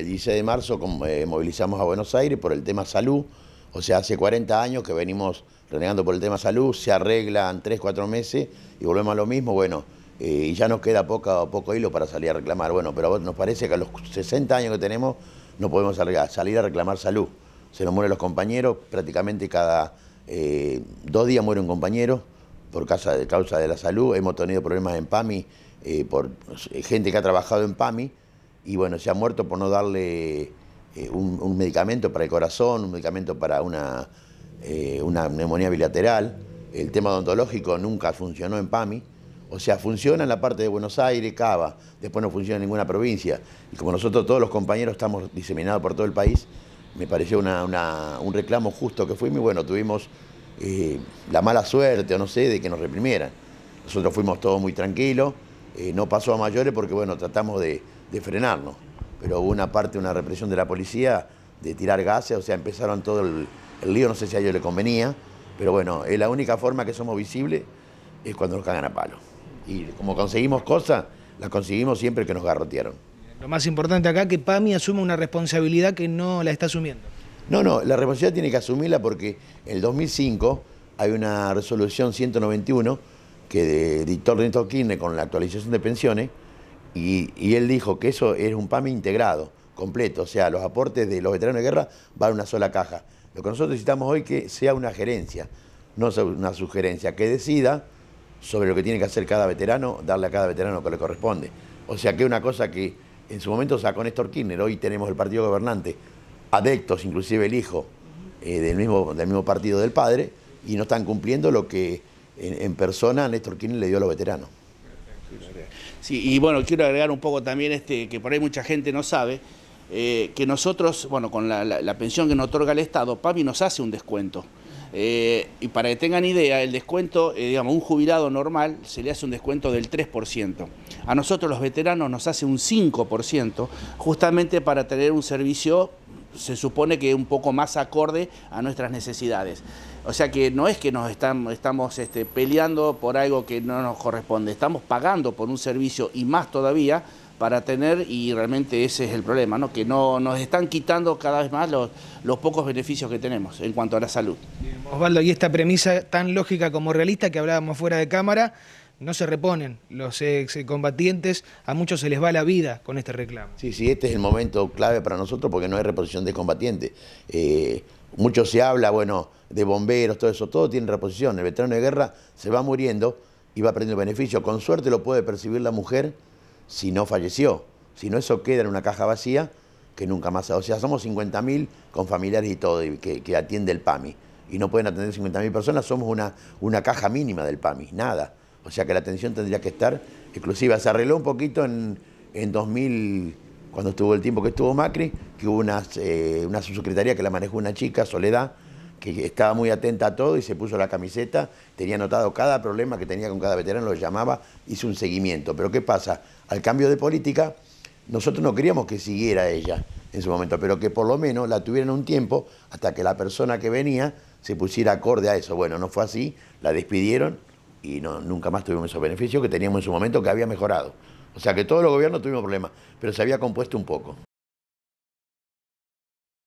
el 16 de marzo eh, movilizamos a Buenos Aires por el tema salud. O sea, hace 40 años que venimos renegando por el tema salud, se arreglan 3, 4 meses y volvemos a lo mismo. Bueno, eh, y ya nos queda poco, poco hilo para salir a reclamar. Bueno, pero nos parece que a los 60 años que tenemos no podemos salir a reclamar salud. Se nos mueren los compañeros, prácticamente cada eh, dos días muere un compañero por causa de, causa de la salud. Hemos tenido problemas en PAMI por gente que ha trabajado en PAMI y bueno, se ha muerto por no darle eh, un, medicamento para el corazón, un medicamento para una, eh, una neumonía bilateral. El tema odontológico nunca funcionó en PAMI. O sea, funciona en la parte de Buenos Aires, Cava, después no funciona en ninguna provincia. Y como nosotros todos los compañeros estamos diseminados por todo el país, me pareció un reclamo justo que fuimos y bueno, tuvimos eh, la mala suerte o no sé de que nos reprimieran. Nosotros fuimos todos muy tranquilos, no pasó a mayores porque bueno, tratamos de, de frenarnos. Pero hubo una parte, una represión de la policía, de tirar gases, o sea, empezaron todo el, lío, no sé si a ellos le convenía, pero bueno, es eh, la única forma que somos visibles es cuando nos cagan a palo. Y como conseguimos cosas, las conseguimos siempre que nos garrotearon. Lo más importante acá es que PAMI asume una responsabilidad que no la está asumiendo. No, no, la responsabilidad tiene que asumirla porque en el 2005 hay una resolución 191 que dictó Ernesto Kirchner con la actualización de pensiones, y, él dijo que eso es un PAMI integrado, completo, o sea, los aportes de los veteranos de guerra van a una sola caja. Lo que nosotros necesitamos hoy que sea una gerencia, no una sugerencia, que decida sobre lo que tiene que hacer cada veterano, darle a cada veterano lo que le corresponde. O sea, que es una cosa que en su momento sacó Néstor Kirchner, hoy tenemos el partido gobernante, adeptos, inclusive el hijo eh, del, mismo, del partido del padre, y no están cumpliendo lo que en, en persona Néstor Kirchner le dio a los veteranos. Sí, y bueno, quiero agregar un poco también este, que por ahí mucha gente no sabe, eh, que nosotros, bueno, con la, pensión que nos otorga el Estado, PAPI nos hace un descuento. Eh, y para que tengan idea, el descuento, digamos, eh, digamos, un jubilado normal se le hace un descuento del 3%. A nosotros los veteranos nos hace un 5%, justamente para tener un servicio, se supone que un poco más acorde a nuestras necesidades. O sea que no es que nos están, estamos este, peleando por algo que no nos corresponde, estamos pagando por un servicio y más todavía para tener, y realmente ese es el problema, ¿no? que no, nos están quitando cada vez más los, los pocos beneficios que tenemos en cuanto a la salud. Osvaldo, y esta premisa tan lógica como realista que hablábamos fuera de cámara, no se reponen los excombatientes, a muchos se les va la vida con este reclamo. Sí, sí, este es el momento clave para nosotros porque no hay reposición de combatientes. Eh, mucho se habla, bueno, de bomberos, todo eso, todo tiene reposición. El veterano de guerra se va muriendo y va perdiendo beneficio. Con suerte lo puede percibir la mujer si no falleció. Si no, eso queda en una caja vacía que nunca más... O sea, somos 50.000 con familiares y todo, que, atiende el PAMI. Y no pueden atender 50.000 personas, somos una, una caja mínima del PAMI, nada. O sea que la atención tendría que estar exclusiva. Se arregló un poquito en, 2000, cuando estuvo el tiempo que estuvo Macri, que hubo eh, una subsecretaría que la manejó una chica, Soledad, que estaba muy atenta a todo y se puso la camiseta, tenía anotado cada problema que tenía con cada veterano, lo llamaba, hizo un seguimiento. Pero ¿qué pasa? Al cambio de política, nosotros no queríamos que siguiera ella en su momento, pero que por lo menos la tuvieran un tiempo hasta que la persona que venía se pusiera acorde a eso. Bueno, no fue así, la despidieron y nunca más tuvimos esos beneficios que teníamos en su momento que había mejorado. O sea que todos los gobiernos tuvimos problemas, pero se había compuesto un poco.